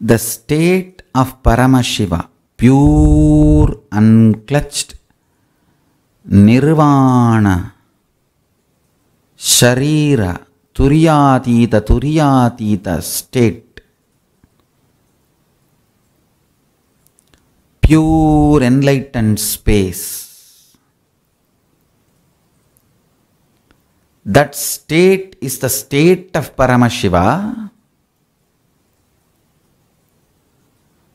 the state of Paramashiva, pure, unclutched, nirvana, sharira, turiyatita, turiyatita state, pure enlightened space. That state is the state of Paramashiva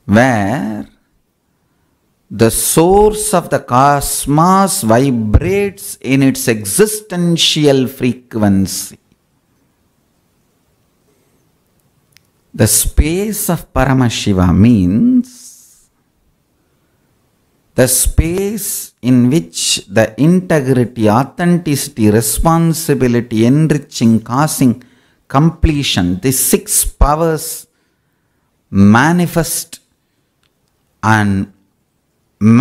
where the source of the cosmos vibrates in its existential frequency. The space of Paramashiva means the space in which the integrity, authenticity, responsibility, enriching, causing, completion, these six powers manifest and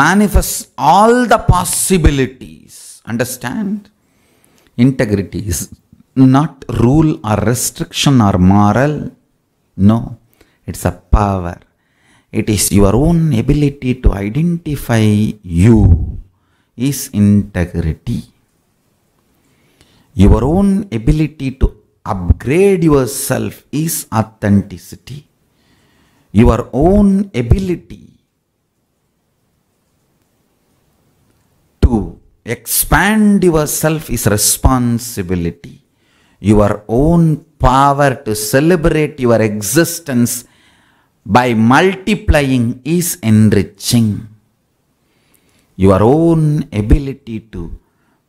manifests all the possibilities. Understand? Integrity is not rule or restriction or moral. No, it's a power. It is your own ability to identify you is integrity. Your own ability to upgrade yourself is authenticity. Your own ability expand yourself is responsibility. Your own power to celebrate your existence by multiplying is enriching. Your own ability to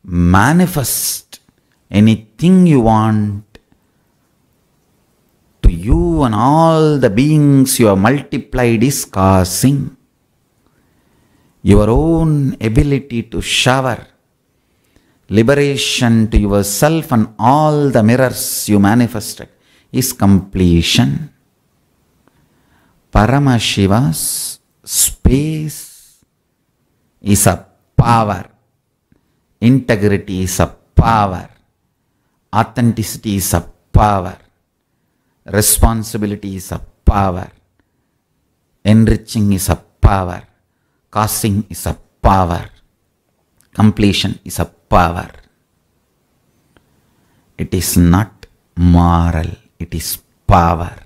manifest anything you want to you and all the beings you have multiplied is causing your own ability to shower liberation to yourself and all the mirrors you manifested is completion. Paramashiva's space is a power. Integrity is a power. Authenticity is a power. Responsibility is a power. Enriching is a power. Casting is a power. Completion is a power. It is not moral, it is power.